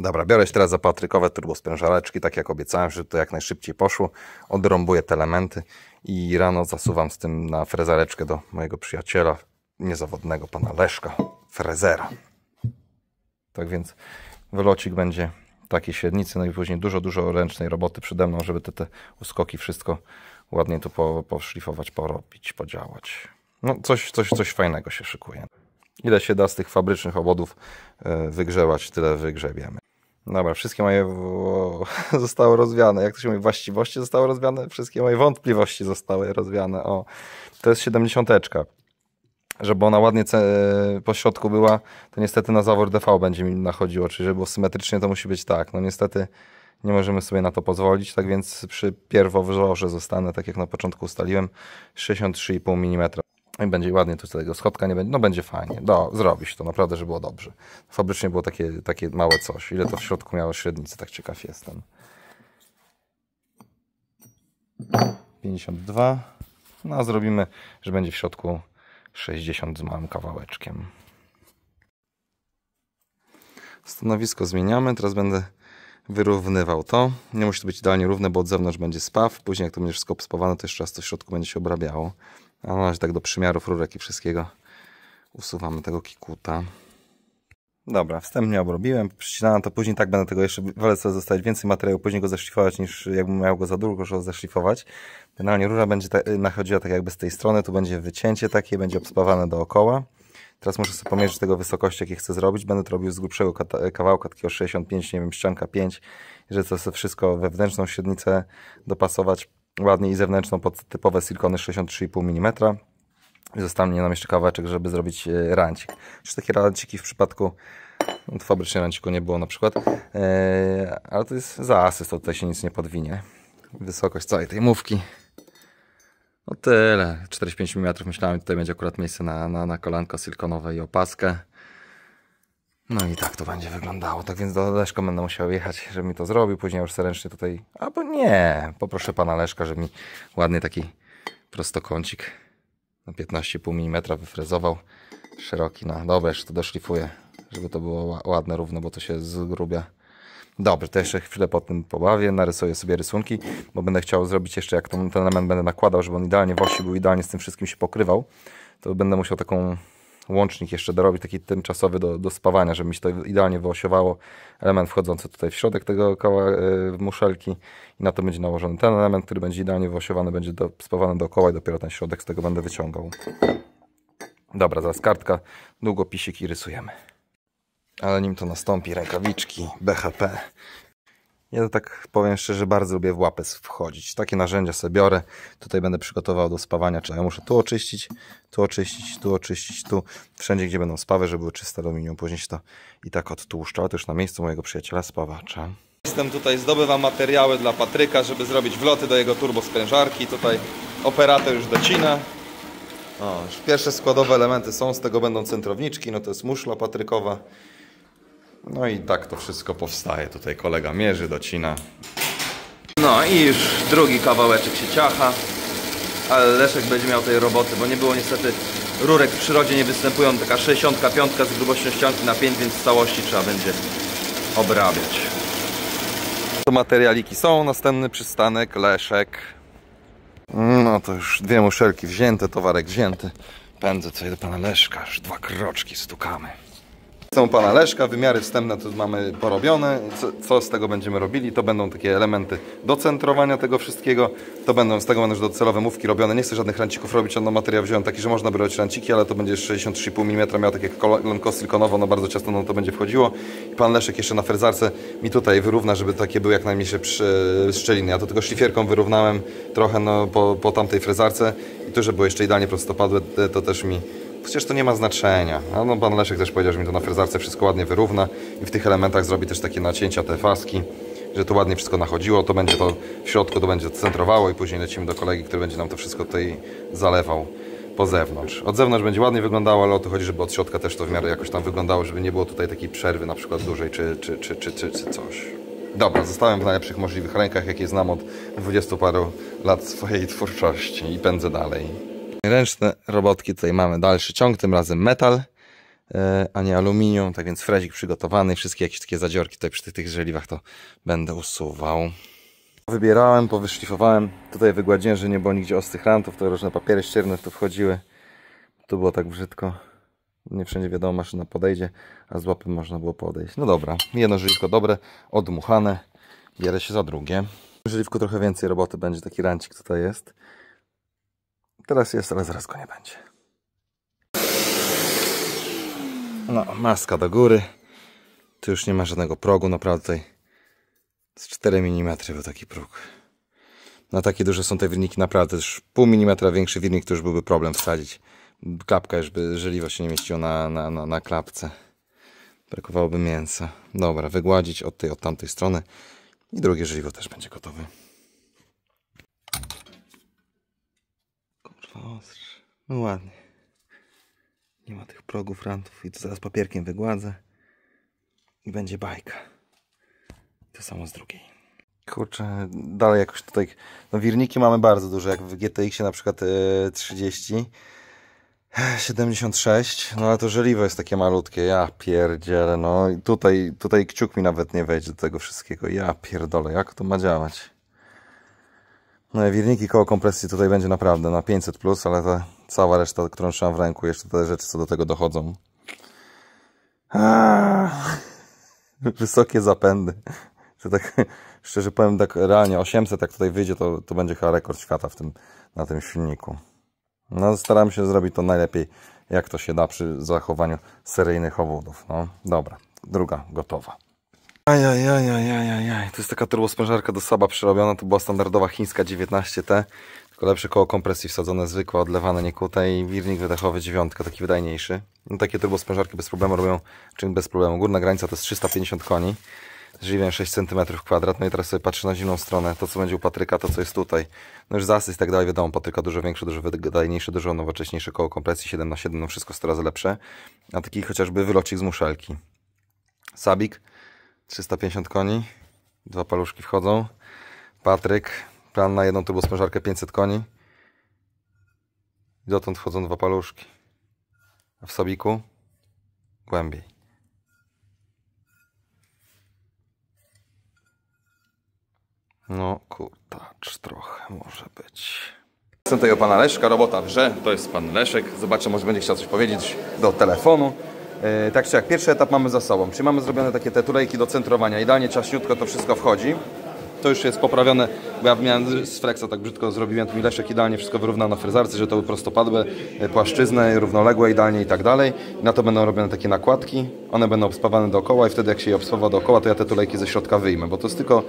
Dobra, biorę się teraz za patrykowe turbosprężareczki, tak jak obiecałem, że to jak najszybciej poszło. Odrąbuję te elementy i rano zasuwam z tym na frezareczkę do mojego przyjaciela, niezawodnego pana Leszka, frezera. Tak więc wylocik będzie takiej średnicy, no i później dużo, dużo ręcznej roboty przede mną, żeby te, te uskoki, wszystko ładnie tu po, poszlifować, porobić, podziałać. No coś, coś, coś fajnego się szykuje. Ile się da z tych fabrycznych obodów e, wygrzewać, tyle wygrzebiemy. Dobra, wszystkie moje zostały rozwiane. Jak to się mówi, właściwości zostały rozwiane? Wszystkie moje wątpliwości zostały rozwiane. O, to jest siedemdziesiąteczka. Żeby ona ładnie po środku była, to niestety na zawór DV będzie mi nachodziło, czyli żeby było symetrycznie, to musi być tak. No niestety nie możemy sobie na to pozwolić, tak więc przy pierwowzorze zostanę, tak jak na początku ustaliłem, 63,5 mm. No i będzie ładnie, tu tego schodka nie będzie, no będzie fajnie, no zrobisz to naprawdę, że było dobrze. Fabrycznie było takie, takie małe coś, ile to w środku miało średnicy, tak ciekaw jestem. 52, no a zrobimy, że będzie w środku 60 z małym kawałeczkiem. Stanowisko zmieniamy, teraz będę wyrównywał to. Nie musi to być idealnie równe, bo od zewnątrz będzie spaw, później jak to będzie wszystko obspawane, to jeszcze raz to w środku będzie się obrabiało. A na no, tak do przymiarów rurek i wszystkiego usuwamy tego kikuta. Dobra, wstępnie obrobiłem, przycinałem to później, tak będę tego jeszcze, wolę sobie zostawić więcej materiału, później go zaszlifować niż jakbym miał go za długo zaszlifować. Generalnie rura będzie ta, y, nachodziła tak jakby z tej strony, tu będzie wycięcie takie, będzie obspawane dookoła. Teraz muszę sobie pomierzyć tego wysokości, jakie chcę zrobić. Będę to robił z grubszego e, kawałka, takiego 65, nie wiem, ścianka 5, żeby to sobie wszystko wewnętrzną średnicę dopasować ładnie i zewnętrzną pod typowe silikony 63,5 mm. Zostanie nam jeszcze kawałeczek, żeby zrobić e, rancik. Już takie ranciki w przypadku no, fabrycznie ranciku nie było na przykład, e, ale to jest za asyst, tutaj się nic nie podwinie. Wysokość całej tej mówki. No tyle, 45 mm myślałem, tutaj będzie akurat miejsce na, na, na kolanko silikonowe i opaskę. No i tak to będzie wyglądało. Tak więc do Leszka będę musiał jechać, żeby mi to zrobił. Później już ręcznie tutaj... Albo nie, poproszę pana Leszka, żeby mi ładny taki prostokącik na 15,5 mm wyfrezował. Szeroki na... No. Dobra, jeszcze to doszlifuję, żeby to było ładne, równo, bo to się zgrubia. Dobrze, to jeszcze chwilę po tym pobawię, narysuję sobie rysunki, bo będę chciał zrobić jeszcze, jak ten, ten element będę nakładał, żeby on idealnie w osi był, idealnie z tym wszystkim się pokrywał, to będę musiał taką łącznik jeszcze dorobić, taki tymczasowy do, do spawania, żeby mi się to idealnie wyosiowało. Element wchodzący tutaj w środek tego koła yy, muszelki i na to będzie nałożony ten element, który będzie idealnie wyosiowany, będzie do, spawany dookoła i dopiero ten środek z tego będę wyciągał. Dobra, zaraz kartka, długopisik i rysujemy. Ale nim to nastąpi, rękawiczki, BHP, ja to tak powiem szczerze, bardzo lubię w łapę wchodzić. Takie narzędzia sobie biorę. Tutaj będę przygotował do spawania, czyli ja muszę tu oczyścić, tu oczyścić, tu oczyścić, tu. Wszędzie, gdzie będą spawy, żeby były czyste aluminium. Później się to i tak odtłuszcza. Ale to już na miejscu mojego przyjaciela spawacza. Jestem tutaj, zdobywam materiały dla Patryka, żeby zrobić wloty do jego turbosprężarki. Tutaj operator już docina. O, już pierwsze składowe elementy są, z tego będą centrowniczki, no to jest muszla patrykowa. No i tak to wszystko powstaje. Tutaj kolega mierzy, docina. No i już drugi kawałeczek się ciacha. Ale Leszek będzie miał tej roboty, bo nie było niestety rurek w przyrodzie nie występują. Taka 65 z grubością ścianki na 5, więc w całości trzeba będzie obrabiać. To materialiki są, następny przystanek, Leszek. No to już dwie muszelki wzięte, towarek wzięty. Pędzę tutaj do pana Leszka, już dwa kroczki stukamy. Są pana Leszka, wymiary wstępne to mamy porobione. Co, co, z tego będziemy robili? To będą takie elementy docentrowania tego wszystkiego. To będą, z tego będą już docelowe mówki robione. Nie chcę żadnych rancików robić, on no, materiał wziąłem taki, że można by robić ranciki, ale to będzie 63,5 mm, miał takie kolonko silikonowo, no bardzo ciasno no, to będzie wchodziło. I pan Leszek jeszcze na ferzarce mi tutaj wyrówna, żeby takie były jak najmniejsze szczeliny. Ja to tylko szlifierką wyrównałem trochę no, po, po tamtej frezarce i to, że było jeszcze idealnie prostopadłe, to też mi Przecież to nie ma znaczenia. A no, no, pan Leszek też powiedział, że mi to na frezarce wszystko ładnie wyrówna i w tych elementach zrobi też takie nacięcia te faski, że tu ładnie wszystko nachodziło, to będzie to w środku, to będzie centrowało i później lecimy do kolegi, który będzie nam to wszystko tutaj zalewał po zewnątrz. Od zewnątrz będzie ładnie wyglądało, ale o to chodzi, żeby od środka też to w miarę jakoś tam wyglądało, żeby nie było tutaj takiej przerwy na przykład dłużej czy, czy, czy, czy, czy, czy coś. Dobra, zostałem w najlepszych możliwych rękach, jakie znam od dwudziestu paru lat swojej twórczości i pędzę dalej. Ręczne robotki tutaj mamy dalszy ciąg, tym razem metal, e, a nie aluminium, tak więc frezik przygotowany wszystkie jakieś takie zadziorki tutaj przy tych, tych żeliwach to będę usuwał. Wybierałem, powyszlifowałem, tutaj wygładziłem, że nie było nigdzie ostrych rantów, to różne papiery ścierne tu wchodziły. Tu było tak brzydko, nie wszędzie wiadomo, maszyna podejdzie, a z łapy można było podejść. No dobra, jedno żeliwko dobre, odmuchane, bierę się za drugie. W żeliwku trochę więcej roboty będzie, taki rancik tutaj jest. Teraz jest, ale zaraz go nie będzie. No, maska do góry. Tu już nie ma żadnego progu, naprawdę tutaj z 4 mm był taki próg. Na takie duże są te wirniki, naprawdę już pół milimetra większy wirnik to już byłby problem wsadzić. Klapka już by żeliwo się nie mieściło na, na, na, na klapce. Brakowałoby mięsa. Dobra, wygładzić od tej, od tamtej strony. I drugie żeliwo też będzie gotowe. ostrze. No ładnie. Nie ma tych progów, rantów i to zaraz papierkiem wygładzę. I będzie bajka. To samo z drugiej. Kurczę, dalej jakoś tutaj... No wirniki mamy bardzo duże, jak w GTX-ie na przykład yy, 30. 76, no ale to żeliwo jest takie malutkie, ja pierdziele. no i tutaj, tutaj kciuk mi nawet nie wejdzie do tego wszystkiego, ja pierdolę, jak to ma działać? No Wirniki koło kompresji tutaj będzie naprawdę na 500+, plus, ale ta cała reszta, którą trzymam w ręku, jeszcze te rzeczy, co do tego dochodzą. Aaaa, wysokie zapędy. tak, szczerze powiem, tak realnie 800 jak tutaj wyjdzie, to, to będzie chyba rekord świata w tym, na tym silniku. No, staram się zrobić to najlepiej, jak to się da przy zachowaniu seryjnych obwodów. No, dobra, druga gotowa. Ajajajajajaj, to jest taka turbosprężarka do Saba przerobiona, to była standardowa chińska 19T, tylko lepsze koło kompresji wsadzone, zwykłe, odlewane, niekute i wirnik wydechowy dziewiątka, taki wydajniejszy. No, takie turbosprężarki bez problemu robią, czym bez problemu. Górna granica to jest 350 koni, żywien 6 cm kwadrat. No i teraz sobie patrzę na zimną stronę, to co będzie u Patryka, to co jest tutaj. No już zasyst i tak dalej, wiadomo, Patryka dużo większy, dużo wydajniejszy, dużo nowocześniejsze koło kompresji 7 na 7 no wszystko 100 lepsze. A taki chociażby wylocik z muszelki. Sabik 350 koni, dwa paluszki wchodzą. Patryk, plan na jedną turbosprężarkę 500 koni. Dotąd wchodzą dwa paluszki. A w sobiku głębiej. No kurtacz trochę może być. Jestem tego pana Leszka, robota wrze. To jest pan Leszek. Zobaczę, może będzie chciał coś powiedzieć do telefonu. E, tak czy jak, pierwszy etap mamy za sobą, czyli mamy zrobione takie te tulejki do centrowania, idealnie ciaśniutko to wszystko wchodzi. To już jest poprawione, bo ja miałem z Flexa tak brzydko zrobiłem, tu mi Leszek idealnie wszystko wyrównał na frezarce, że to prostopadłe, płaszczyzny, równoległe idealnie i tak dalej. Na to będą robione takie nakładki, one będą obspawane dookoła i wtedy jak się je obspawa dookoła, to ja te tulejki ze środka wyjmę, bo to jest tylko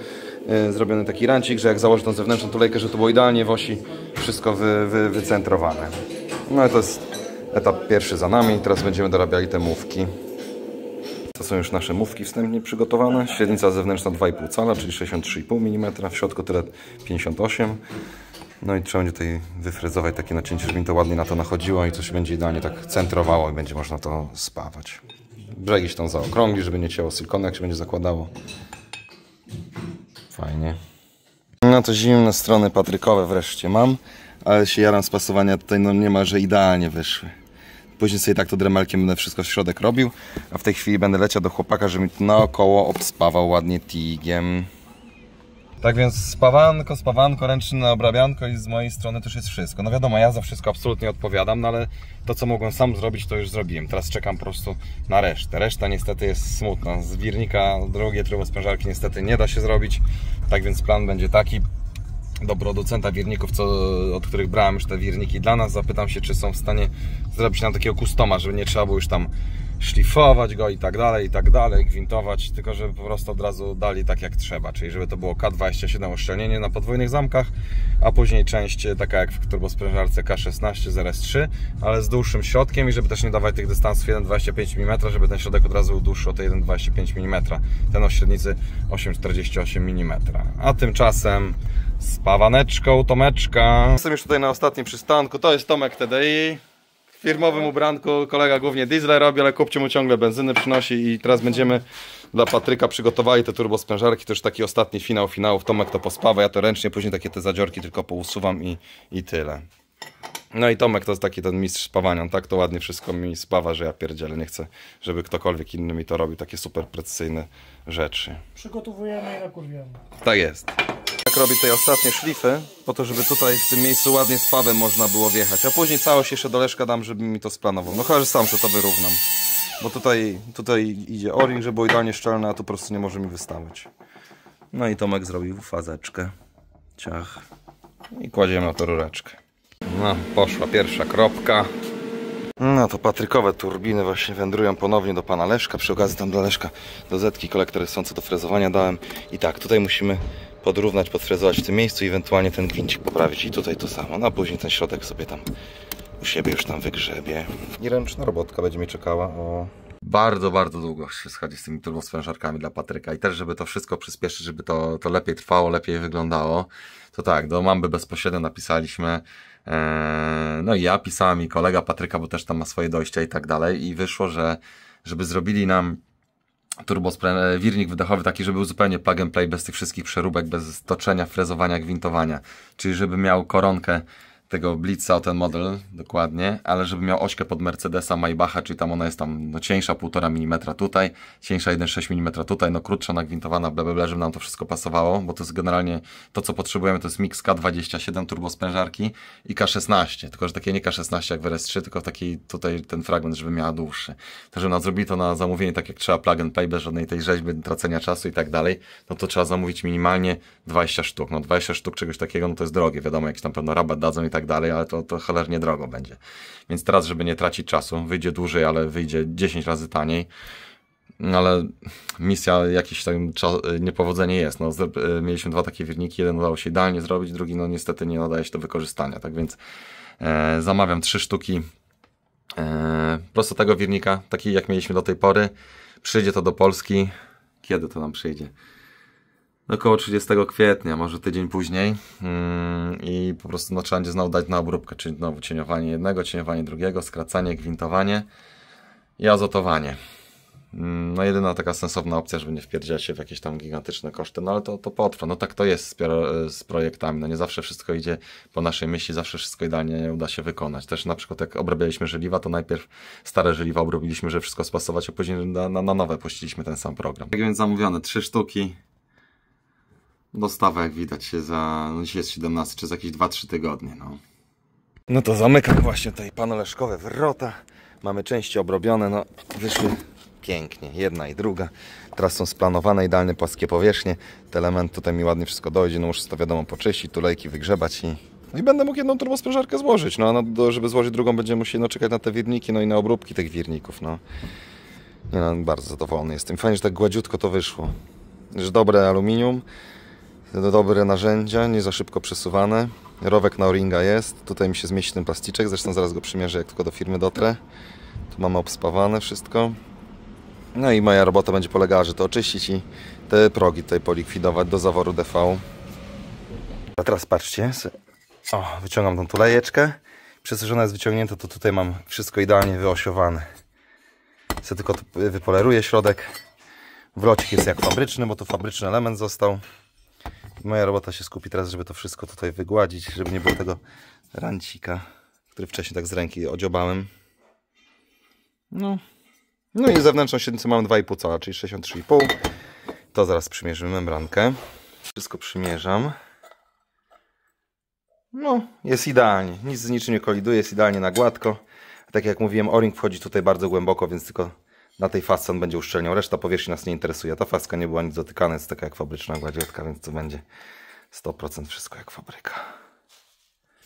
e, zrobiony taki rancik, że jak założę tą zewnętrzną tulejkę, że to było idealnie w osi wszystko wy, wy, wycentrowane. No to jest Etap pierwszy za nami, teraz będziemy dorabiali te mówki. To są już nasze mówki wstępnie przygotowane. Średnica zewnętrzna 2,5 cala, czyli 63,5 mm, w środku tyle 58 no i trzeba będzie tutaj wyfrezować takie nacięcie, żeby mi to ładnie na to nachodziło i coś będzie idealnie tak centrowało i będzie można to spawać. Brzegi się tam zaokrągli, żeby nie cięło silikonu, jak się będzie zakładało. Fajnie. No to zimne strony patrykowe wreszcie mam, ale się jaram spasowania tutaj no niemalże idealnie wyszły. Później sobie tak to dremelkiem będę wszystko w środek robił. A w tej chwili będę leciał do chłopaka, żeby mi to naokoło obspawał ładnie tigiem. Tak więc spawanko, spawanko, ręczne obrabianko i z mojej strony to już jest wszystko. No wiadomo, ja za wszystko absolutnie odpowiadam, no ale to co mogłem sam zrobić, to już zrobiłem. Teraz czekam po prostu na resztę. Reszta niestety jest smutna. Z wirnika drugie drogie sprężarki niestety nie da się zrobić. Tak więc plan będzie taki, do producenta wierników, co, od których brałem już te wierniki dla nas. Zapytam się, czy są w stanie zrobić nam takiego kustoma, żeby nie trzeba było już tam szlifować go i tak dalej, i tak dalej, gwintować, tylko żeby po prostu od razu dali tak jak trzeba, czyli żeby to było K27 oszczelnienie na podwójnych zamkach, a później część taka jak w turbosprężarce K16 ZS3, ale z dłuższym środkiem i żeby też nie dawać tych dystansów 1,25 mm, żeby ten środek od razu był dłuższy o te 1,25 mm, ten o średnicy 8,48 mm. A tymczasem z pawaneczką Tomeczka. Jestem już tutaj na ostatnim przystanku, to jest Tomek TDI. W firmowym ubranku kolega głównie diesle robi, ale kupcie mu ciągle benzyny przynosi i teraz będziemy dla Patryka przygotowali te turbosprężarki, to już taki ostatni finał finałów, Tomek to pospawa, ja to ręcznie później takie te zadziorki tylko pousuwam i, i tyle. No i Tomek to jest taki ten mistrz spawania, tak to ładnie wszystko mi spawa, że ja pierdzielę, nie chcę, żeby ktokolwiek inny mi to robił, takie super precyzyjne rzeczy. Przygotowujemy i nakurwiamy. Tak jest tak robię tutaj ostatnie szlify, po to, żeby tutaj w tym miejscu ładnie z padem można było wjechać. A później całość jeszcze do Leszka dam, żeby mi to splanował. No chyba, że sam się to wyrównam. Bo tutaj, tutaj idzie o-ring, żeby było idealnie szczelne, a tu po prostu nie może mi wystawać. No i Tomek zrobił fazeczkę. Ciach. I kładziemy na to rureczkę. No, poszła pierwsza kropka. No to patrykowe turbiny właśnie wędrują ponownie do pana Leszka. Przy okazji tam do Leszka do zetki kolektory są co do frezowania dałem. I tak, tutaj musimy podrównać, podfrezować w tym miejscu i ewentualnie ten gwincik poprawić i tutaj to samo, no a później ten środek sobie tam u siebie już tam wygrzebie. I ręczna robotka będzie mi czekała o... Bardzo, bardzo długo się schodzi z tymi turbosprężarkami dla Patryka i też, żeby to wszystko przyspieszyć, żeby to, to lepiej trwało, lepiej wyglądało, to tak, do Mamby bezpośrednio napisaliśmy, eee, no i ja pisałem i kolega Patryka, bo też tam ma swoje dojścia i tak dalej i wyszło, że żeby zrobili nam turbo e, wirnik wydechowy taki, żeby był zupełnie plug and play, bez tych wszystkich przeróbek, bez toczenia, frezowania, gwintowania. Czyli żeby miał koronkę tego Blitza o ten model dokładnie, ale żeby miał ośkę pod Mercedesa Maybacha, czyli tam ona jest tam no, cieńsza 1,5 mm tutaj, cieńsza 1,6 mm tutaj, no krótsza, nagwintowana, bla, żeby nam to wszystko pasowało, bo to jest generalnie to, co potrzebujemy, to jest mix K27 turbosprężarki i K16, tylko że takie nie K16 jak w RS3, tylko taki tutaj ten fragment, żeby miała dłuższy. To, żeby nam zrobili to na zamówienie tak jak trzeba, plug and play, bez żadnej tej rzeźby, tracenia czasu i tak dalej, no to trzeba zamówić minimalnie 20 sztuk. No 20 sztuk czegoś takiego, no to jest drogie, wiadomo, jakiś tam pewno rabat dadzą i tak tak dalej, ale to, to cholernie drogo będzie. Więc teraz, żeby nie tracić czasu, wyjdzie dłużej, ale wyjdzie 10 razy taniej. No ale misja jakieś tam niepowodzenie jest. No, e, mieliśmy dwa takie wirniki, jeden udało się idealnie zrobić, drugi no niestety nie nadaje się do wykorzystania. Tak więc e, zamawiam trzy sztuki e, prosto tego wirnika, taki jak mieliśmy do tej pory. Przyjdzie to do Polski. Kiedy to nam przyjdzie? No, około 30 kwietnia, może tydzień później yy, i po prostu no, trzeba będzie znowu dać na obróbkę, czyli znowu cieniowanie jednego, cieniowanie drugiego, skracanie, gwintowanie i azotowanie. Yy, no jedyna taka sensowna opcja, żeby nie wpierdziać się w jakieś tam gigantyczne koszty, no ale to, to potrwa. No tak to jest z, e, z projektami, no nie zawsze wszystko idzie po naszej myśli, zawsze wszystko idealnie uda się wykonać. Też na przykład jak obrabialiśmy żeliwa, to najpierw stare żeliwa obrobiliśmy, żeby wszystko spasować, a później na, na, na nowe puściliśmy ten sam program. Tak więc zamówione trzy sztuki, Dostawa, jak widać, za, no dzisiaj jest 17, czy za jakieś 2-3 tygodnie, no. No to zamykam właśnie tutaj panoleszkowe wrota. Mamy części obrobione, no wyszły pięknie, jedna i druga. Teraz są splanowane, idealnie płaskie powierzchnie. Ten element tutaj mi ładnie wszystko dojdzie, no muszę to wiadomo poczyścić, tulejki wygrzebać i... No i będę mógł jedną turbosprężarkę złożyć, no, no do, żeby złożyć drugą będziemy musieli no, czekać na te wirniki, no i na obróbki tych wirników, no. Nie no, bardzo zadowolony jestem. Fajnie, że tak gładziutko to wyszło. Że dobre aluminium, dobre narzędzia, nie za szybko przesuwane. Rowek na O-ringa jest, tutaj mi się zmieści ten plasticzek, zresztą zaraz go przymierzę, jak tylko do firmy dotrę. Tu mamy obspawane wszystko. No i moja robota będzie polegała, że to oczyścić i te progi tutaj polikwidować do zaworu DV. A teraz patrzcie, o, wyciągam tą tulejeczkę. Przez to, że ona jest wyciągnięta, to tutaj mam wszystko idealnie wyosiowane. Se tylko wypoleruję środek. Wlocik jest jak fabryczny, bo tu fabryczny element został moja robota się skupi teraz, żeby to wszystko tutaj wygładzić, żeby nie było tego rancika, który wcześniej tak z ręki odziobałem. No. No i zewnętrzną średnicę mam 2,5 cala, czyli 63,5. To zaraz przymierzymy membrankę. Wszystko przymierzam. No, jest idealnie. Nic z niczym nie koliduje, jest idealnie na gładko. Tak jak mówiłem, o-ring wchodzi tutaj bardzo głęboko, więc tylko na tej fasce on będzie uszczelnią, reszta powierzchni nas nie interesuje. Ta faska nie była nic dotykana, jest taka jak fabryczna gładziotka, więc to będzie 100% wszystko jak fabryka.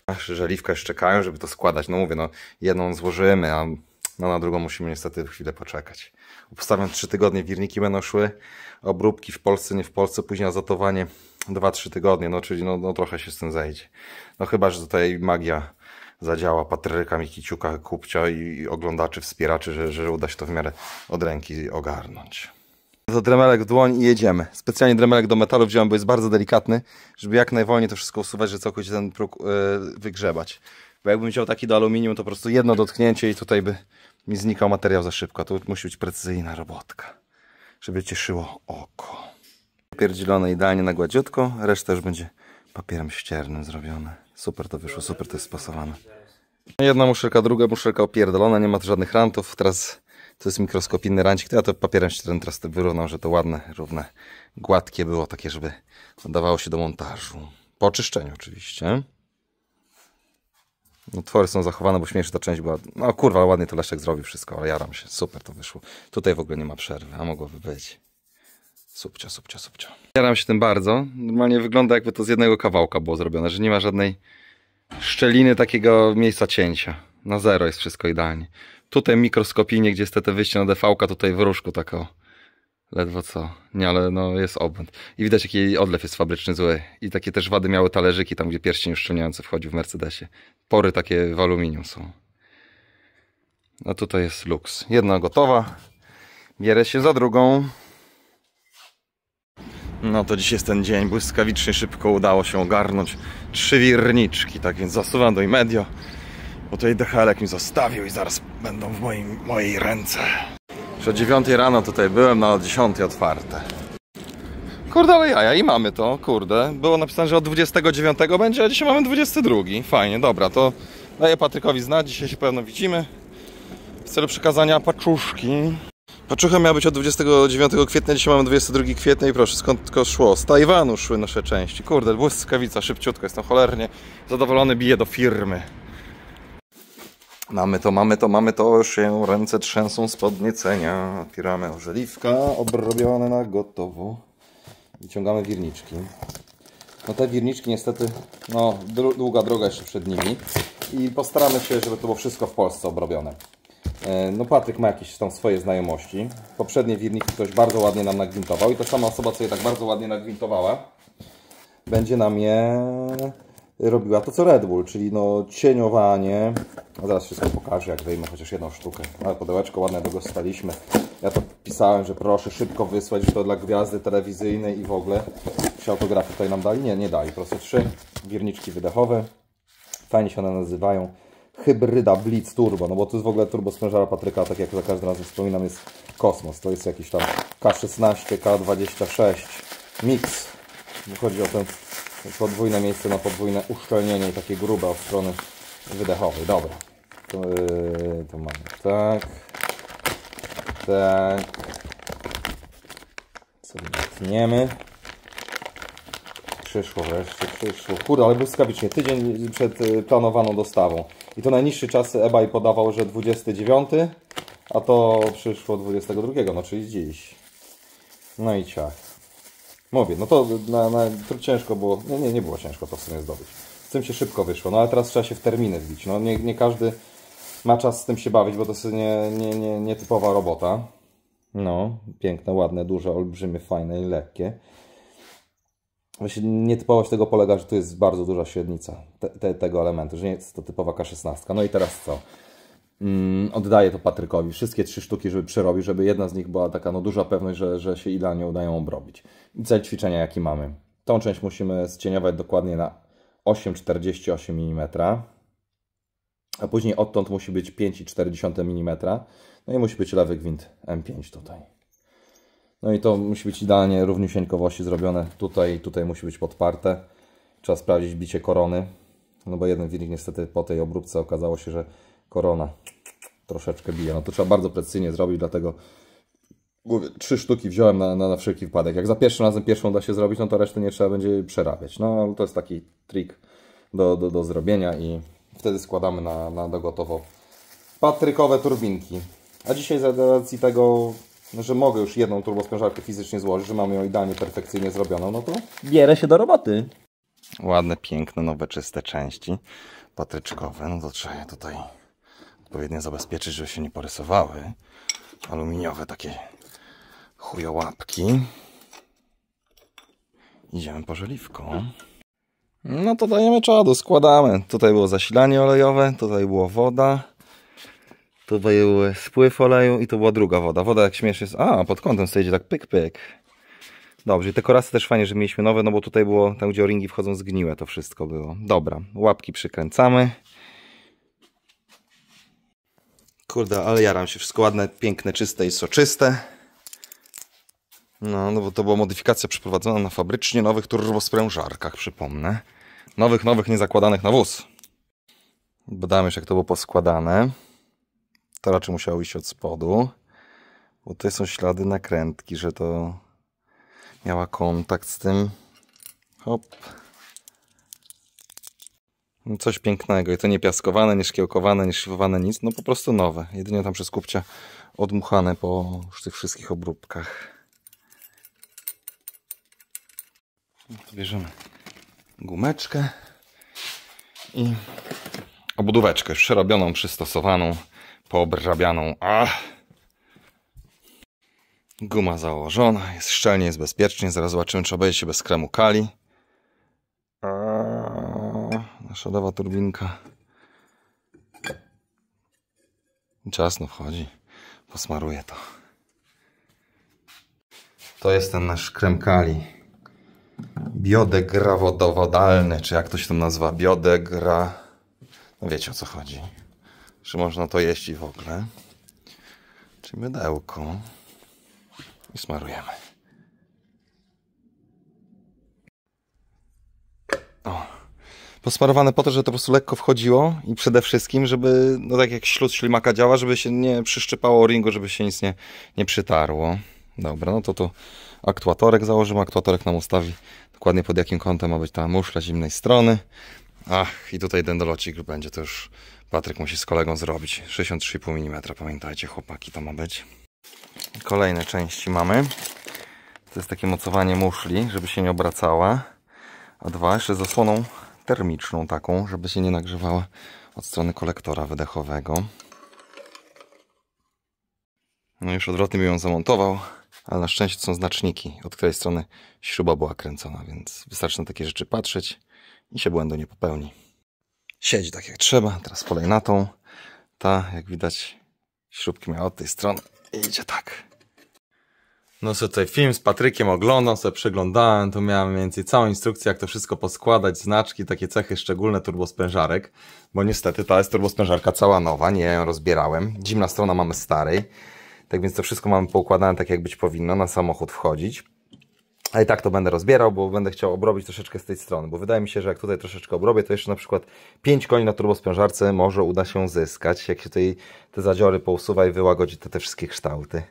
Aż żeliwka jeszcze czekają, żeby to składać. No mówię, no jedną złożymy, a no, na drugą musimy niestety chwilę poczekać. Ustawiam 3 tygodnie, wirniki będą szły, obróbki w Polsce, nie w Polsce, później azotowanie 2-3 tygodnie, no czyli no, no trochę się z tym zejdzie. No chyba, że tutaj magia zadziała Patryka Mikiciuka, Kupcia i oglądaczy, wspieraczy, że, że uda się to w miarę od ręki ogarnąć. To dremelek w dłoń i jedziemy. Specjalnie dremelek do metalu wziąłem, bo jest bardzo delikatny, żeby jak najwolniej to wszystko usuwać, że całkowicie ten próg yy, wygrzebać. Bo jakbym wziął taki do aluminium, to po prostu jedno dotknięcie i tutaj by mi znikał materiał za szybko. Tu musi być precyzyjna robotka, żeby cieszyło oko. Pierdzielone idealnie na gładziutko, reszta już będzie papierem ściernym zrobione. Super to wyszło, super to jest spasowane. Jedna muszelka, druga muszelka opierdolona, nie ma tu żadnych rantów. Teraz to jest mikroskopijny rancik. To ja to papierem ścierem teraz to wyrównam, że to ładne, równe, gładkie było takie, żeby nadawało się do montażu. Po oczyszczeniu oczywiście. twory są zachowane, bo śmieszna ta część była... No kurwa, ładnie to Leszek zrobił wszystko, ale jaram się. Super to wyszło. Tutaj w ogóle nie ma przerwy, a mogłoby być. Subcia, subcia, subcia. Jaram się tym bardzo. Normalnie wygląda jakby to z jednego kawałka było zrobione, że nie ma żadnej szczeliny takiego miejsca cięcia. Na zero jest wszystko idealnie. Tutaj mikroskopijnie, gdzie jest te wyjście na defałka, tutaj w różku tak o, ledwo co. Nie, ale no jest obłęd. I widać jaki odlew jest fabryczny zły. I takie też wady miały talerzyki tam, gdzie pierścień uszczelniający wchodził w Mercedesie. Pory takie w aluminium są. No tutaj jest luks. Jedna gotowa. Bierę się za drugą. No to dziś jest ten dzień, błyskawicznie szybko udało się ogarnąć trzy wirniczki, tak więc zasuwam do Imedio, bo tutaj DHL mi zostawił i zaraz będą w mojej, mojej ręce. Przed o 9 rano tutaj byłem, na no o 10 otwarte. Kurde, ale jaja i mamy to, kurde. Było napisane, że od 29 będzie, a dzisiaj mamy 22. Fajnie, dobra, to daję Patrykowi znać, dzisiaj się pewno widzimy. W celu przekazania paczuszki. Paczucha miała być od 29 kwietnia, dzisiaj mamy 22 kwietnia i proszę, skąd tylko szło? Z Tajwanu szły nasze części. Kurde, błyskawica, szybciutko, jestem cholernie zadowolony, biję do firmy. Mamy to, mamy to, mamy to, już się ręce trzęsą z podniecenia. Otwieramy żeliwka obrobione na gotowo. Wyciągamy wirniczki. No te wirniczki niestety, no długa droga jeszcze przed nimi. I postaramy się, żeby to było wszystko w Polsce obrobione. E, no Patryk ma jakieś tam swoje znajomości. Poprzednie wirniki ktoś bardzo ładnie nam nagwintował i ta sama osoba, co je tak bardzo ładnie nagwintowała, będzie nam je robiła to co Red Bull, czyli no cieniowanie. A zaraz wszystko pokażę, jak wyjmę chociaż jedną sztukę. No, ale pudełeczko ładne dostaliśmy. Ja to pisałem, że proszę szybko wysłać, że to dla gwiazdy telewizyjnej i w ogóle. Czy autografy tutaj nam dali? Nie, nie dali. Proszę trzy wirniczki wydechowe. Fajnie się one nazywają hybryda Blitz Turbo, no bo to jest w ogóle turbo sprężara Patryka, tak jak za każdym razem wspominam, jest kosmos. To jest jakiś tam K16, K26 mix. Chodzi o ten podwójne miejsce na podwójne uszczelnienie i takie grube od strony wydechowej. Dobra. To, yy, to mamy tak. Tak. Sobie tniemy. Przyszło wreszcie, przyszło. Kurde, ale błyskawicznie. Tydzień przed y, planowaną dostawą. I to najniższy czas eBay podawał, że 29, a to przyszło 22, no czyli dziś. No i ciach. Mówię, no to, na, na, ciężko było, nie, nie, nie było ciężko to w sumie zdobyć. Z tym się szybko wyszło, no ale teraz trzeba się w terminy wbić. No nie, nie każdy ma czas z tym się bawić, bo to jest nie, nie, nie, nietypowa robota. No, piękne, ładne, duże, olbrzymie, fajne i lekkie. Właśnie nietypowość tego polega, że tu jest bardzo duża średnica te, te, tego elementu, że nie jest to typowa K16. No i teraz co? Mm, oddaję to Patrykowi. Wszystkie trzy sztuki, żeby przerobił, żeby jedna z nich była taka no, duża pewność, że, że się idealnie udają obrobić. I cel ćwiczenia, jaki mamy. Tą część musimy zcieniować dokładnie na 8,48 mm, a później odtąd musi być 5,4 mm, no i musi być lewy gwint M5 tutaj. No i to musi być idealnie równiusieńko właśnie zrobione. Tutaj tutaj musi być podparte. Trzeba sprawdzić bicie korony. No bo jeden wirnik niestety po tej obróbce okazało się, że korona troszeczkę bije. No to trzeba bardzo precyzyjnie zrobić, dlatego trzy sztuki wziąłem na, na, na wszelki wypadek. Jak za pierwszym razem pierwszą da się zrobić, no to resztę nie trzeba będzie przerabiać. No to jest taki trik do, do, do zrobienia i wtedy składamy na, na gotowo patrykowe turbinki. A dzisiaj z racji tego no, że mogę już jedną turbosprężarkę fizycznie złożyć, że mamy ją idealnie, perfekcyjnie zrobioną, no to bierę się do roboty. Ładne, piękne, nowe, czyste części patryczkowe, no to trzeba je tutaj odpowiednio zabezpieczyć, żeby się nie porysowały. Aluminiowe takie chujołapki. Idziemy po żeliwko. No to dajemy czadu, składamy. Tutaj było zasilanie olejowe, tutaj było woda. Tutaj były spływ oleju i to była druga woda. Woda jak śmiesz jest... A, pod kątem sobie tak pyk, pyk. Dobrze, i te korasy też fajnie, że mieliśmy nowe, no bo tutaj było, tam gdzie oringi wchodzą zgniłe to wszystko było. Dobra, łapki przykręcamy. Kurde, ale jaram się, wszystko ładne, piękne, czyste i soczyste. No, no bo to była modyfikacja przeprowadzona na fabrycznie nowych turbosprężarkach, przypomnę. Nowych, nowych, niezakładanych na wóz. Badamy już, jak to było poskładane to raczej musiało iść od spodu, bo tutaj są ślady nakrętki, że to miała kontakt z tym. Hop. No coś pięknego i to nie piaskowane, nie szkiełkowane, nie szlifowane, nic, no po prostu nowe. Jedynie tam przez kupcia odmuchane po już tych wszystkich obróbkach. No to bierzemy gumeczkę i obudóweczkę przerobioną, przystosowaną poobrzabianą. Ach. Guma założona, jest szczelnie, jest bezpiecznie. Zaraz zobaczymy, czy obejdzie się bez kremu kali. Nasza nowa turbinka. Czas wchodzi. Posmaruję to. To jest ten nasz krem kali. Biodegrawodowodalny, czy jak to się tam nazywa? Biodegra... No wiecie o co chodzi. Czy można to jeść w ogóle? Czy mydełko? I smarujemy. O. Posmarowane po to, że to po prostu lekko wchodziło i przede wszystkim, żeby, no tak jak śluz ślimaka działa, żeby się nie przyszczypało ringu, żeby się nic nie, nie przytarło. Dobra, no to tu aktuatorek założymy. Aktuatorek nam ustawi dokładnie pod jakim kątem ma być ta muszla zimnej strony. Ach, i tutaj dendolocik będzie to już Patryk musi z kolegą zrobić. 63,5 mm, pamiętajcie chłopaki, to ma być. Kolejne części mamy. To jest takie mocowanie muszli, żeby się nie obracała. A dwa, jeszcze z zasłoną termiczną taką, żeby się nie nagrzewała od strony kolektora wydechowego. No już odwrotnie bym ją zamontował, ale na szczęście są znaczniki, od której strony śruba była kręcona, więc wystarczy na takie rzeczy patrzeć i się błędu nie popełni siedzi tak jak trzeba. Teraz polej na tą. Ta, jak widać, śrubki miała od tej strony. I idzie tak. No sobie tutaj film z Patrykiem oglądam, sobie przeglądałem, tu miałem mniej więcej całą instrukcję, jak to wszystko poskładać, znaczki, takie cechy szczególne turbospężarek, bo niestety ta jest turbospężarka cała nowa, nie ją rozbierałem. Zimna strona mamy starej, tak więc to wszystko mamy poukładane tak, jak być powinno, na samochód wchodzić ale i tak to będę rozbierał, bo będę chciał obrobić troszeczkę z tej strony, bo wydaje mi się, że jak tutaj troszeczkę obrobię, to jeszcze na przykład 5 koni na turbosprężarce może uda się zyskać, jak się tutaj te zadziory pousuwa i wyłagodzi te, te wszystkie kształty.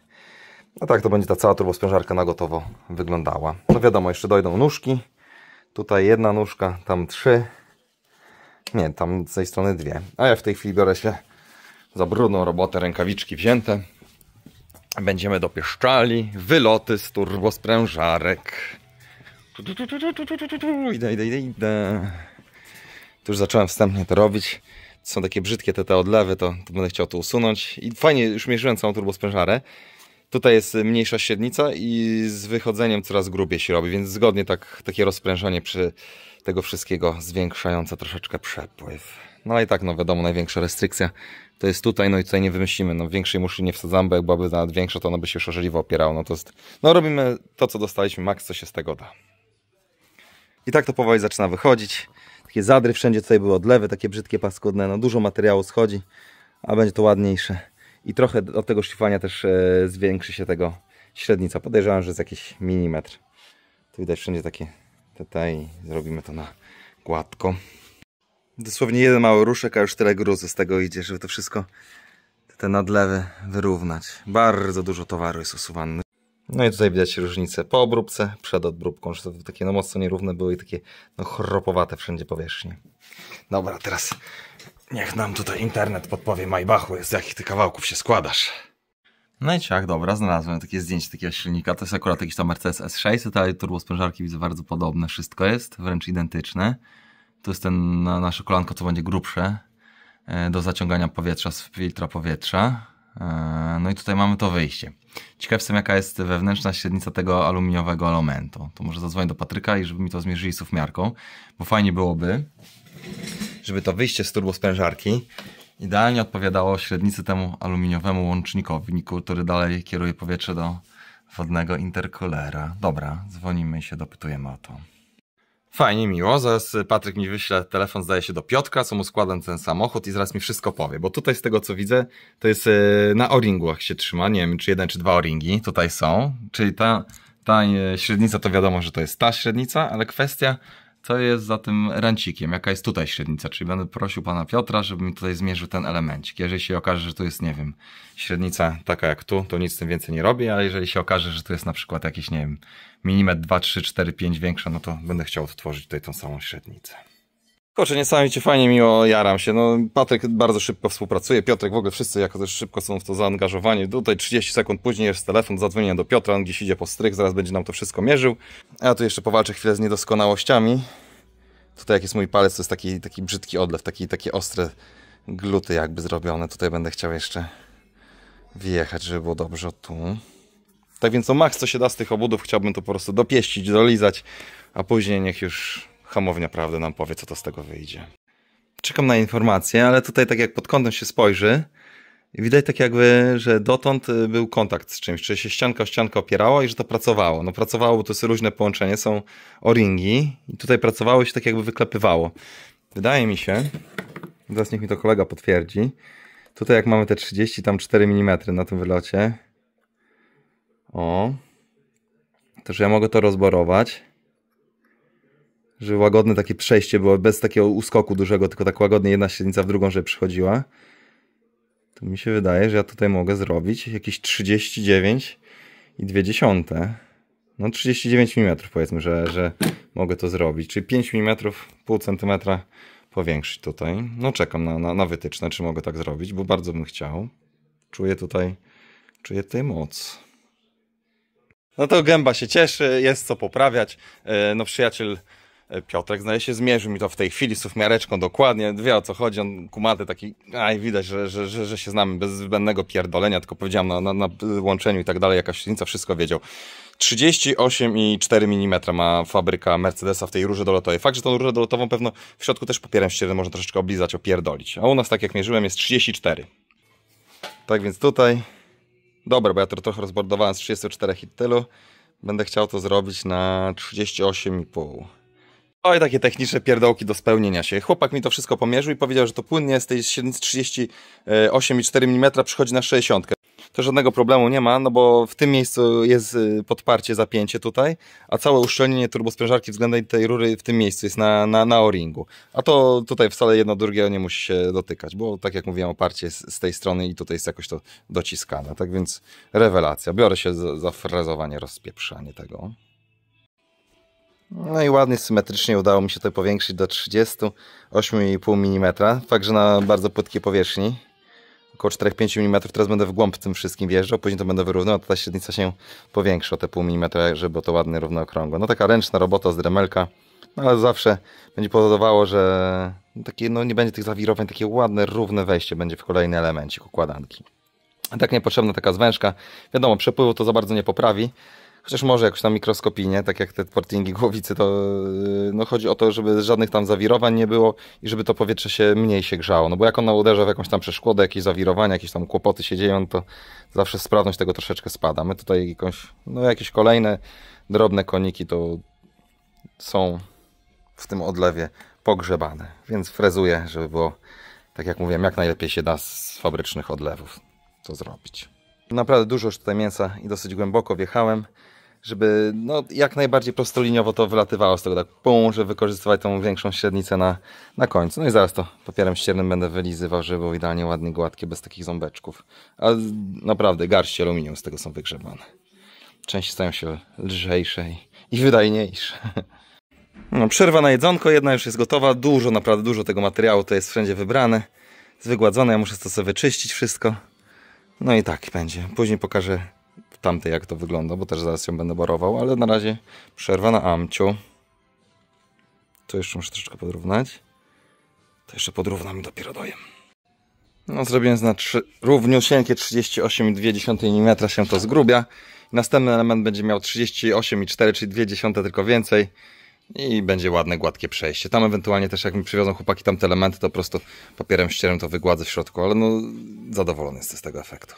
No tak to będzie ta cała turbosprężarka na gotowo wyglądała. No wiadomo, jeszcze dojdą nóżki. Tutaj jedna nóżka, tam trzy. Nie, tam z tej strony dwie. A ja w tej chwili biorę się za brudną robotę, rękawiczki wzięte będziemy dopieszczali wyloty z turbosprężarek. Idę, idę, idę, idę. Tu już zacząłem wstępnie to robić. To są takie brzydkie te, te odlewy, to, to będę chciał tu usunąć. I fajnie, już mierzyłem całą turbosprężarę. Tutaj jest mniejsza średnica i z wychodzeniem coraz grubiej się robi, więc zgodnie tak, takie rozprężenie przy tego wszystkiego zwiększające troszeczkę przepływ. No i tak, no wiadomo, największa restrykcja to jest tutaj, no i tutaj nie wymyślimy. No większej muszli nie wsadzamy, bo jak byłaby nawet większa, to ona by się szerzliwo opierała. No to jest, no robimy to, co dostaliśmy, maks co się z tego da. I tak to powoli zaczyna wychodzić. Takie zadry wszędzie tutaj były odlewy, takie brzydkie, paskudne. No dużo materiału schodzi, a będzie to ładniejsze. I trochę od tego szlifowania też e, zwiększy się tego średnica. Podejrzewam, że jest jakiś milimetr. Tu widać wszędzie takie tutaj. Zrobimy to na gładko. Dosłownie jeden mały ruszek, a już tyle gruzu z tego idzie, żeby to wszystko, te nadlewy wyrównać. Bardzo dużo towaru jest usuwane. No i tutaj widać różnicę po obróbce, przed odbróbką, że to takie no mocno nierówne były i takie no chropowate wszędzie powierzchnie. Dobra, teraz niech nam tutaj internet podpowie Majbachu, z jakich ty kawałków się składasz. No i ciach, dobra, znalazłem takie zdjęcie takiego silnika, to jest akurat jakiś tam Mercedes s 600 ale turbo widzę bardzo podobne, wszystko jest wręcz identyczne. To jest ten na nasze kolanko, co będzie grubsze e, do zaciągania powietrza z filtra powietrza. E, no i tutaj mamy to wyjście. Ciekaw jestem, jaka jest wewnętrzna średnica tego aluminiowego elementu. To może zadzwonię do Patryka i żeby mi to zmierzyli sufmiarką, bo fajnie byłoby, żeby to wyjście z turbosprężarki idealnie odpowiadało średnicy temu aluminiowemu łącznikowi, który dalej kieruje powietrze do wodnego interkulera. Dobra, dzwonimy się, dopytujemy o to. Fajnie, miło. Zaraz y, Patryk mi wyśle telefon, zdaje się, do Piotka, co mu składam ten samochód i zaraz mi wszystko powie. Bo tutaj, z tego co widzę, to jest y, na o jak się trzyma. Nie wiem, czy jeden, czy dwa o-ringi tutaj są. Czyli ta, ta y, średnica, to wiadomo, że to jest ta średnica, ale kwestia co jest za tym rancikiem, jaka jest tutaj średnica, czyli będę prosił pana Piotra, żeby mi tutaj zmierzył ten elemencik. Jeżeli się okaże, że tu jest, nie wiem, średnica taka jak tu, to nic z tym więcej nie robię, ale jeżeli się okaże, że tu jest na przykład jakieś, nie wiem, milimetr 2, 3, 4, 5 większa, no to będę chciał odtworzyć tutaj tą samą średnicę. Kurczę, niesamowicie fajnie, miło, jaram się. No, Patryk bardzo szybko współpracuje, Piotrek, w ogóle wszyscy jako też szybko są w to zaangażowani. Tutaj 30 sekund później jest telefon, zadzwonię do Piotra, on gdzieś idzie po strych, zaraz będzie nam to wszystko mierzył. A ja tu jeszcze powalczę chwilę z niedoskonałościami. Tutaj jak jest mój palec, to jest taki, taki brzydki odlew, taki, takie ostre gluty jakby zrobione. Tutaj będę chciał jeszcze wjechać, żeby było dobrze tu. Tak więc o maks co się da z tych obudów, chciałbym to po prostu dopieścić, dolizać, a później niech już hamownia prawdę nam powie, co to z tego wyjdzie. Czekam na informacje, ale tutaj tak jak pod kątem się spojrzy, widać tak jakby, że dotąd y, był kontakt z czymś, czy się ścianka o ściankę opierała i że to pracowało. No pracowało, bo to jest różne połączenie, są o-ringi i tutaj pracowało się tak jakby wyklepywało. Wydaje mi się, zaraz niech mi to kolega potwierdzi, tutaj jak mamy te 30, tam 4 mm na tym wylocie, o, to że ja mogę to rozborować, że łagodne takie przejście było, bez takiego uskoku dużego, tylko tak łagodnie jedna średnica w drugą, że przychodziła. To mi się wydaje, że ja tutaj mogę zrobić jakieś 39 i 20. No 39 mm powiedzmy, że, że mogę to zrobić, czyli 5 mm, pół centymetra powiększyć tutaj. No czekam na, na, na wytyczne, czy mogę tak zrobić, bo bardzo bym chciał. Czuję tutaj, czuję tutaj moc. No to gęba się cieszy, jest co poprawiać. E, no przyjaciel E, Piotrek zdaje się zmierzył mi to w tej chwili z miareczką dokładnie, wie o co chodzi, on kumaty taki, aj widać, że, że, że, że się znamy bez zbędnego pierdolenia, tylko powiedziałem na, na, na łączeniu i tak dalej, jakaś silnica, wszystko wiedział. 38,4 mm ma fabryka Mercedesa w tej rurze dolotowej. Fakt, że tą rurę dolotową pewno w środku też popierem ścierny można troszeczkę oblizać, opierdolić. A u nas, tak jak mierzyłem, jest 34. Tak więc tutaj... dobre, bo ja to trochę rozbordowałem z 34 i tylu. Będę chciał to zrobić na 38,5. Oj, takie techniczne pierdołki do spełnienia się. Chłopak mi to wszystko pomierzył i powiedział, że to płynnie z tej średnicy mm przychodzi na 60. To żadnego problemu nie ma, no bo w tym miejscu jest y, podparcie, zapięcie tutaj, a całe uszczelnienie turbosprężarki względem tej rury w tym miejscu jest na, na, na o-ringu. A to tutaj wcale jedno drugiego nie musi się dotykać, bo tak jak mówiłem, oparcie jest z tej strony i tutaj jest jakoś to dociskane. Tak więc rewelacja. Biorę się za, za frezowanie, rozpieprzanie tego. No i ładnie, symetrycznie udało mi się to powiększyć do 38,5 mm. także na bardzo płytkiej powierzchni. Około 4-5 mm. Teraz będę w głąb tym wszystkim wjeżdżał, później to będę wyrównał, ta średnica się powiększa o te pół mm, żeby to ładnie równo okrągło. No taka ręczna robota z dremelka, no ale zawsze będzie powodowało, że takie, no, nie będzie tych zawirowań, takie ładne, równe wejście będzie w kolejny elemencie układanki. Tak niepotrzebna taka zwężka. Wiadomo, przepływu to za bardzo nie poprawi, Chociaż może jakoś tam mikroskopijnie, tak jak te portingi głowicy, to y, no, chodzi o to, żeby żadnych tam zawirowań nie było i żeby to powietrze się mniej się grzało. No bo jak ona uderza w jakąś tam przeszkodę, jakieś zawirowania, jakieś tam kłopoty się dzieją, to zawsze sprawność tego troszeczkę spada. My tutaj jakąś, no, jakieś kolejne drobne koniki to są w tym odlewie pogrzebane, więc frezuję, żeby było, tak jak mówiłem, jak najlepiej się da z fabrycznych odlewów to zrobić. Naprawdę dużo już tutaj mięsa i dosyć głęboko wjechałem, żeby no, jak najbardziej prostoliniowo to wylatywało z tego tak pum, żeby wykorzystywać tą większą średnicę na, na końcu. No i zaraz to papierem ściernym będę wylizywał, żeby było idealnie ładnie gładkie, bez takich ząbeczków. A naprawdę garści aluminium z tego są wygrzebane. Części stają się lżejsze i wydajniejsze. No, przerwa na jedzonko, jedna już jest gotowa. Dużo, naprawdę dużo tego materiału to jest wszędzie wybrane, zwygładzone. Ja muszę to sobie wyczyścić wszystko. No i tak będzie. Później pokażę tamtej jak to wygląda, bo też zaraz ją będę borował, ale na razie przerwa na amciu. To jeszcze muszę troszeczkę podrównać. To jeszcze podrównam i dopiero dojem. No, zrobiłem na trzy, równiusieńkie 38,2 mm się to zgrubia. Następny element będzie miał 38,4, czyli 2 tylko więcej i będzie ładne, gładkie przejście. Tam ewentualnie też jak mi przywiozą chłopaki tam te elementy, to po prostu papierem ścierem to wygładzę w środku, ale no zadowolony jestem z tego efektu.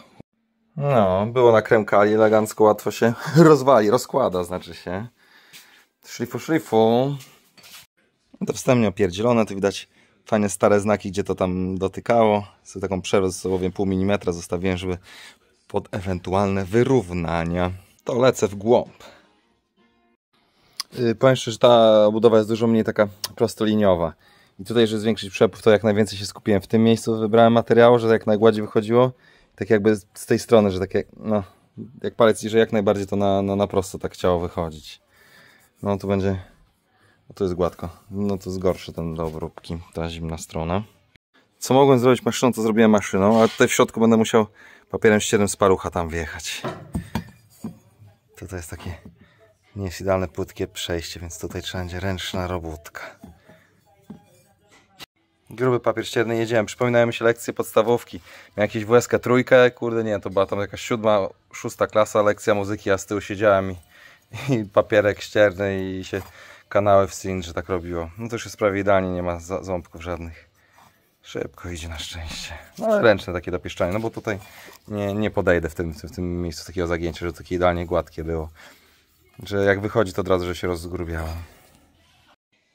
No, było na kremkali, elegancko, łatwo się rozwali, rozkłada znaczy się. Szlifu, szlifu. No to wstępnie opierdzielone, to widać fajne stare znaki, gdzie to tam dotykało. Sobie taką przerost sobie pół milimetra zostawiłem, żeby pod ewentualne wyrównania. To lecę w głąb. Y, powiem szczerze, że ta budowa jest dużo mniej taka prostoliniowa. I tutaj, żeby zwiększyć przepływ, to jak najwięcej się skupiłem w tym miejscu, wybrałem materiał, że tak jak najgładziej wychodziło, tak jakby z tej strony, że tak jak, no, jak palec i że jak najbardziej to na, na, no, na prosto tak chciało wychodzić. No tu będzie, no, to jest gładko, no to jest gorszy ten do obróbki, ta zimna strona. Co mogłem zrobić maszyną, to zrobiłem maszyną, ale tutaj w środku będę musiał papierem ścierem z parucha tam wjechać. To to jest takie nie jest idealne płytkie przejście, więc tutaj trzeba będzie ręczna robótka. Gruby papier ścierny jedziemy. Przypominają mi się lekcje podstawówki. Miałem jakieś WSK trójkę, kurde nie, to była tam jakaś siódma, szósta klasa, lekcja muzyki, a z tyłu siedziałem i, i papierek ścierny i się kanały w że tak robiło. No to już jest prawie idealnie, nie ma ząbków żadnych. Szybko idzie na szczęście. No ale ręczne takie dopieszczanie, no bo tutaj nie, nie podejdę w tym, w tym miejscu takiego zagięcia, że takie idealnie gładkie było. Że jak wychodzi, to od razu, że się rozgrubiała.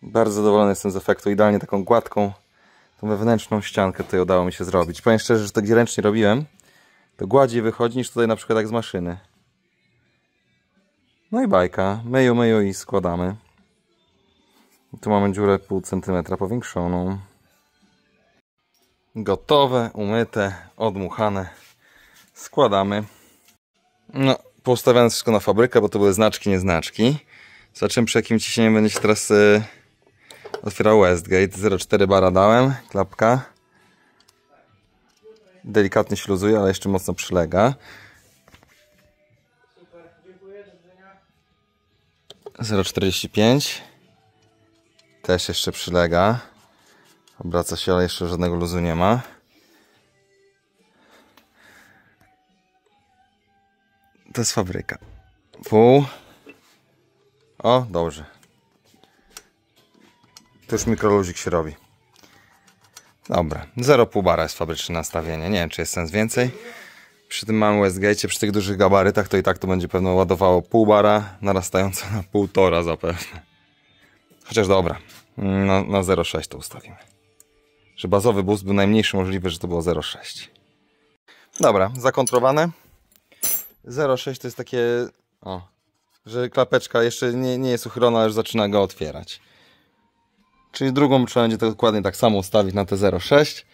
Bardzo zadowolony jestem z efektu. Idealnie taką gładką, tą wewnętrzną ściankę tutaj udało mi się zrobić. Powiem szczerze, że to gdzie ręcznie robiłem, to gładziej wychodzi niż tutaj na przykład jak z maszyny. No i bajka. Myju, myju i składamy. Tu mamy dziurę pół centymetra powiększoną. Gotowe, umyte, odmuchane. Składamy. No, poustawiałem wszystko na fabrykę, bo to były znaczki, nie znaczki. Zobaczymy przy jakim ciśnieniem będzie się teraz y, otwierał Westgate. 0,4 bara dałem, klapka. Delikatnie luzuje, ale jeszcze mocno przylega. 0,45 też jeszcze przylega. Obraca się, ale jeszcze żadnego luzu nie ma. To jest fabryka. Pół. O, dobrze. To już mikroluzik się robi. Dobra, 0,5 bara jest fabryczne nastawienie. Nie wiem, czy jest sens więcej. Przy tym małym Westgate, przy tych dużych gabarytach, to i tak to będzie pewno ładowało pół bara, narastające na półtora zapewne. Chociaż dobra, na, na 0,6 to ustawimy. Że bazowy boost był najmniejszy możliwy, że to było 0,6. Dobra, zakontrowane. 06 to jest takie, o, że klapeczka jeszcze nie, nie jest uchrona, już zaczyna go otwierać. Czyli drugą trzeba będzie to dokładnie tak samo ustawić na te 06.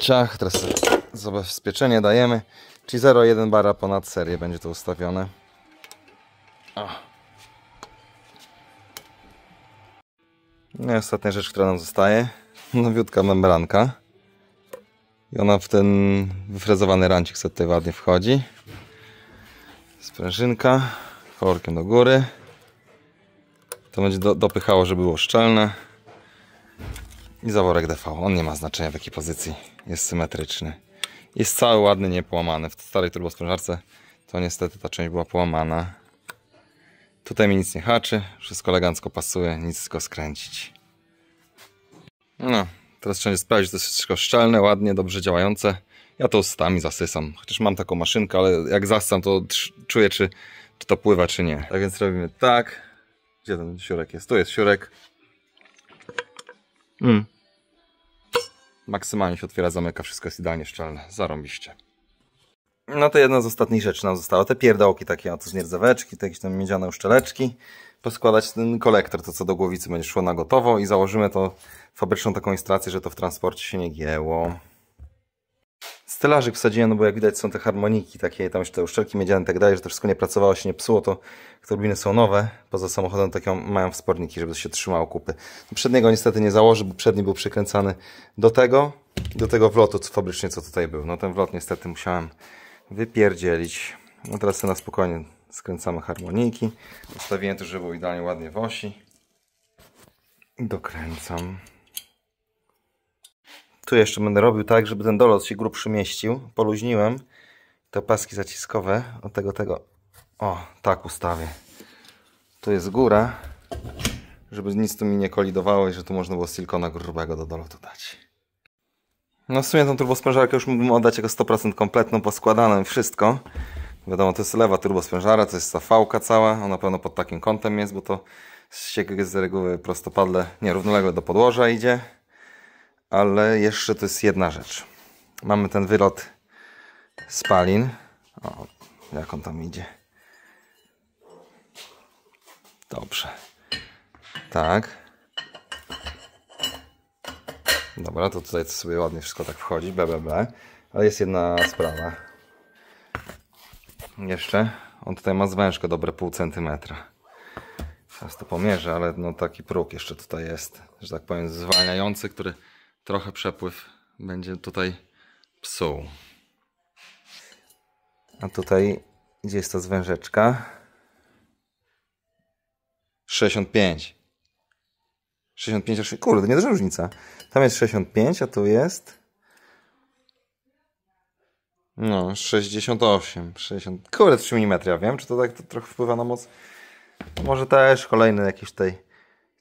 Ciach, teraz zabezpieczenie dajemy. Czyli 0,1 bara ponad serię będzie to ustawione. O. No i ostatnia rzecz, która nam zostaje. Nowiutka membranka. I ona w ten wyfrezowany rancik sobie tutaj ładnie wchodzi. Sprężynka, korkiem do góry. To będzie do, dopychało, żeby było szczelne. I zaworek DV. On nie ma znaczenia w jakiej pozycji. Jest symetryczny. Jest cały ładny, niepołamany. W starej turbosprężarce to niestety ta część była połamana. Tutaj mi nic nie haczy. Wszystko elegancko pasuje. Nic tylko skręcić. No, Teraz trzeba sprawdzić, to jest wszystko szczelne, ładnie, dobrze działające. Ja to ustami zasysam, chociaż mam taką maszynkę, ale jak zasam, to czuję, czy, czy to pływa, czy nie. Tak więc robimy tak. Gdzie ten siurek jest? Tu jest siurek. Mm. Maksymalnie się otwiera, zamyka, wszystko jest idealnie szczelne. Zarąbiście. No to jedna z ostatnich rzeczy nam została. Te pierdołki takie, o to z nierdzeweczki, te jakieś tam miedziane uszczeleczki poskładać ten kolektor, to co do głowicy będzie szło na gotowo i założymy to fabryczną taką instalację, że to w transporcie się nie gięło. Stelażyk wsadziłem, no bo jak widać są te harmoniki takie, tam jeszcze te uszczelki miedziane i tak dalej, że to wszystko nie pracowało, się nie psuło, to turbiny są nowe, poza samochodem takie mają wsporniki, żeby się trzymało kupy. No przedniego niestety nie założy, bo przedni był przykręcany do tego, do tego wlotu co fabrycznie, co tutaj był. No ten wlot niestety musiałem wypierdzielić. No teraz na spokojnie skręcamy harmoniki. Ustawiłem to, żeby było idealnie ładnie w osi. Dokręcam. Tu jeszcze będę robił tak, żeby ten dolot się grubszy mieścił. Poluźniłem te paski zaciskowe od tego, tego. O, tak ustawię. Tu jest góra, żeby nic tu mi nie kolidowało i że tu można było silikona grubego do dolotu dać. No w sumie tą turbosprężarkę już mógłbym oddać jako 100% kompletną, poskładane wszystko. Wiadomo, to jest lewa turbosprężara, to jest ta fałka cała, ona pewno pod takim kątem jest, bo to ściek jest z reguły prostopadle, nie, równolegle do podłoża idzie. Ale jeszcze to jest jedna rzecz. Mamy ten wylot spalin. O, jak on tam idzie. Dobrze. Tak. Dobra, to tutaj sobie ładnie wszystko tak wchodzi, bbb. Ale jest jedna sprawa jeszcze. On tutaj ma zwężkę dobre pół centymetra. Teraz to pomierzę, ale no taki próg jeszcze tutaj jest, że tak powiem zwalniający, który trochę przepływ będzie tutaj psuł. A tutaj, gdzie jest ta zwężeczka? 65. 65, kurde, nie duża różnica. Tam jest 65, a tu jest no, 68, 60. Kurde, 3 mm, ja wiem, czy to tak to trochę wpływa na moc. No, może też kolejny jakiś tutaj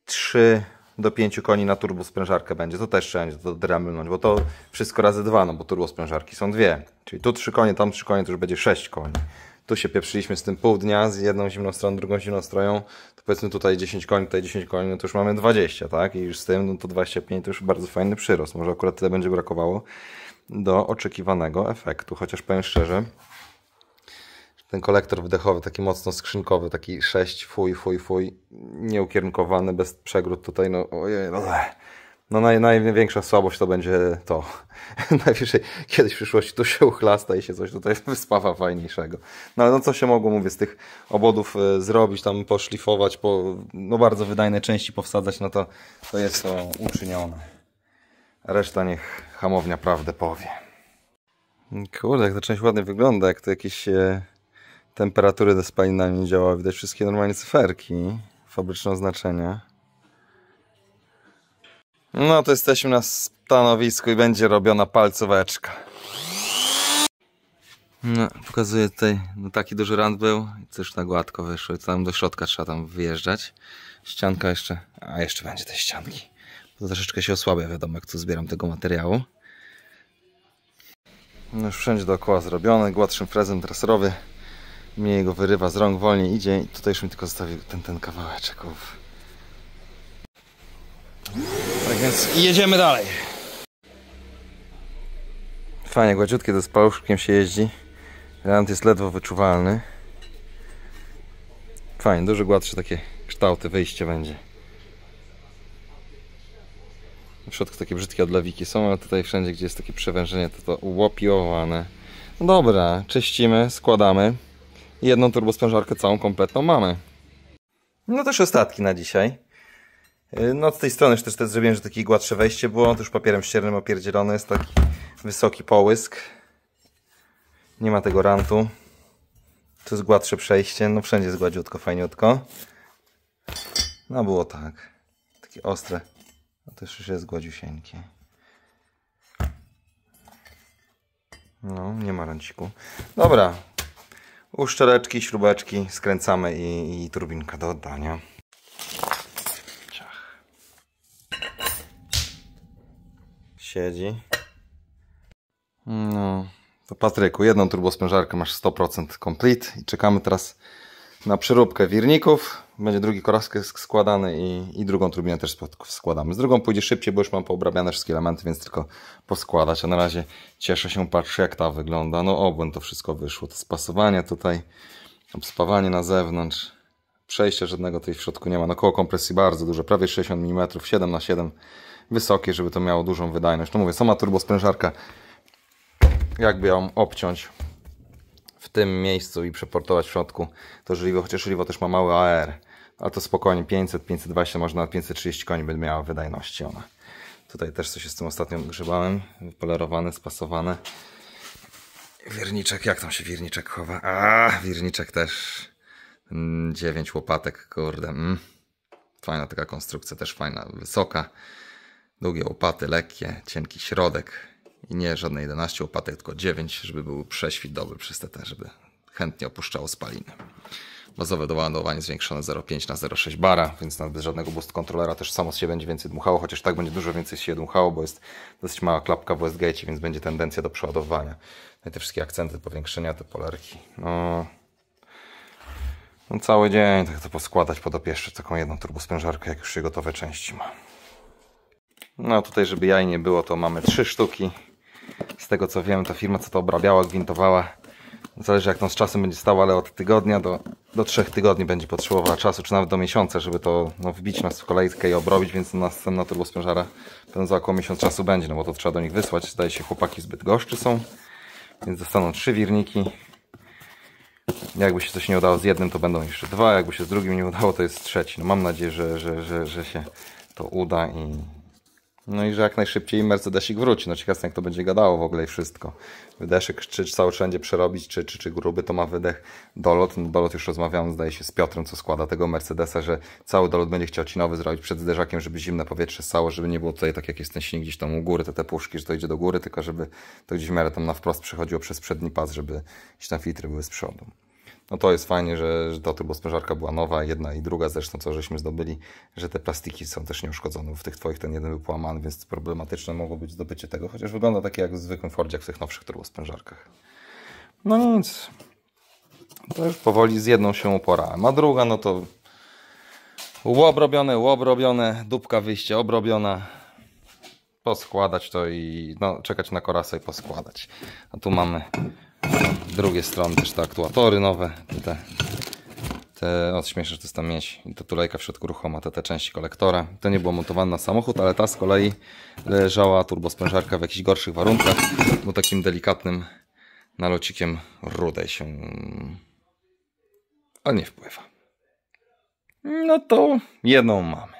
3 do 5 koni na turbosprężarkę będzie. To też trzeba do dramylnąć, bo to wszystko razy dwa, no bo turbosprężarki są dwie. Czyli tu 3 konie, tam 3 konie, to już będzie 6 koni. Tu się pieprzyliśmy z tym pół dnia, z jedną zimną stroną, drugą zimną stroną. To powiedzmy tutaj 10 koni, tutaj 10 koni, no to już mamy 20, tak? I już z tym, no to 25 to już bardzo fajny przyrost. Może akurat tyle będzie brakowało do oczekiwanego efektu. Chociaż powiem szczerze, ten kolektor wdechowy, taki mocno skrzynkowy, taki 6, fuj, fuj, fuj, nieukierunkowany, bez przegród tutaj, no ojej, no, no naj, największa słabość to będzie to. Najwyżej kiedyś w przyszłości tu się uchlasta i się coś tutaj wyspawa fajniejszego. No ale no co się mogło, mówię, z tych obodów y, zrobić, tam poszlifować, po, no bardzo wydajne części powsadzać, no to, to jest to uczynione. Reszta niech hamownia prawdę powie. Kurde, jak ta część ładnie wygląda, jak to jakieś e, temperatury do spalina nie działa. Widać wszystkie normalnie cyferki, fabryczne oznaczenia. No to jesteśmy na stanowisku i będzie robiona palcóweczka. No, pokazuję tutaj, no taki duży rand był i coś na gładko wyszło i tam do środka trzeba tam wyjeżdżać. Ścianka jeszcze, a jeszcze będzie te ścianki to troszeczkę się osłabia, wiadomo, jak tu zbieram tego materiału. No już wszędzie dookoła zrobione, gładszym frezem treserowy. Mniej go wyrywa z rąk, wolniej idzie. I tutaj już mi tylko zostawił ten, ten kawałeczek. Uf. Tak więc jedziemy dalej. Fajnie, gładziutkie to z paluszkiem się jeździ. Rant jest ledwo wyczuwalny. Fajnie, dużo gładsze takie kształty, wyjście będzie. W środku takie brzydkie odlewiki są, ale tutaj wszędzie, gdzie jest takie przewężenie, to to łopiowane. No dobra, czyścimy, składamy. Jedną turbosprężarkę całą kompletną mamy. No też ostatki na dzisiaj. Y, no z tej strony już też, też zrobiłem, że takie gładsze wejście było. już papierem ściernym opierdzielone jest taki wysoki połysk. Nie ma tego rantu. Tu jest gładsze przejście. No wszędzie jest gładziutko, fajniutko. No było tak. Takie ostre a też już jest gładziusieńkie. No, nie ma ranciku. Dobra. Uszczereczki, śrubeczki skręcamy i, i turbinka do oddania. Ciach. Siedzi. No, to Patryku, jedną turbosprężarkę masz 100% complete i czekamy teraz na przeróbkę wirników będzie drugi korask składany i, i drugą turbinę też składamy. Z drugą pójdzie szybciej, bo już mam poobrabiane wszystkie elementy, więc tylko poskładać. A na razie cieszę się, patrzę jak ta wygląda. No obłęd to wszystko wyszło. To spasowanie tutaj, obspawanie na zewnątrz. Przejścia żadnego tutaj w środku nie ma. No koło kompresji bardzo duże, prawie 60 mm, 7 na 7 wysokie, żeby to miało dużą wydajność. No mówię, sama turbosprężarka, jakby ją obciąć w tym miejscu i przeportować w środku to żeliwo, chociaż żeliwo też ma mały AR. A to spokojnie 500, 520, można nawet 530 koni by miała wydajności ona. Tutaj też coś się z tym ostatnio grzebałem, polerowany, spasowane. Wierniczek, jak tam się wierniczek chowa? A, wierniczek też. 9 mm, łopatek, kurde. Mm. Fajna taka konstrukcja, też fajna, wysoka. Długie łopaty, lekkie, cienki środek. I nie żadne 11 łopatek, tylko 9, żeby był prześwit dobry przez te żeby chętnie opuszczało spaliny. Bazowe doładowanie zwiększone 0,5 na 0,6 bara, więc nawet bez żadnego boost kontrolera też samo się będzie więcej dmuchało, chociaż tak będzie dużo więcej się dmuchało, bo jest dosyć mała klapka w Gate, więc będzie tendencja do przeładowania. No i te wszystkie akcenty, powiększenia, te polerki. No, no cały dzień tak to poskładać pod jeszcze taką jedną turbosprężarkę, jak już się gotowe części ma. No tutaj, żeby jaj nie było, to mamy trzy sztuki. Z tego co wiem, ta firma co to obrabiała, gwintowała, Zależy jak to z czasem będzie stało, ale od tygodnia do, do trzech tygodni będzie potrzebowała czasu, czy nawet do miesiąca, żeby to no, wbić nas w kolejkę i obrobić, więc następna turbosprężara pewnie za około miesiąc czasu będzie, no bo to trzeba do nich wysłać. Zdaje się chłopaki zbyt goszczy są, więc dostaną trzy wirniki. Jakby się coś nie udało z jednym, to będą jeszcze dwa, jakby się z drugim nie udało, to jest trzeci. No mam nadzieję, że, że, że, że się to uda i no i że jak najszybciej Mercedesik wróci. No ciekawe jak to będzie gadało w ogóle i wszystko. Wydeszek, czy, cały wszędzie przerobić, czy, czy, czy gruby, to ma wydech. Dolot, no dolot już rozmawiałem, zdaje się, z Piotrem, co składa tego Mercedesa, że cały dolot będzie chciał nowy zrobić przed zderzakiem, żeby zimne powietrze stało, żeby nie było tutaj tak jak jest ten silnik gdzieś tam u góry, te, te puszki, że to idzie do góry, tylko żeby to gdzieś w miarę tam na wprost przechodziło przez przedni pas, żeby gdzieś tam filtry były z przodu no to jest fajnie, że, że ta turbosprężarka była nowa, jedna i druga zresztą, co żeśmy zdobyli, że te plastiki są też nieuszkodzone. W tych twoich ten jeden był połamany, więc problematyczne mogło być zdobycie tego, chociaż wygląda takie jak w zwykłym Fordzie, jak w tych nowszych turbosprężarkach. No nic, to już powoli z jedną się uporałem, a druga no to łob robione, łob robione, dupka wyjście obrobiona, poskładać to i no, czekać na korasę i poskładać. A tu mamy z drugiej strony też te aktuatory nowe, te, te odśmieszacz to jest tam mieć i ta tulejka w środku ruchoma, te, te części kolektora. To nie było montowane na samochód, ale ta z kolei leżała turbosprężarka w jakichś gorszych warunkach, bo takim delikatnym nalocikiem rudej się... ale nie wpływa. No to jedną mamy.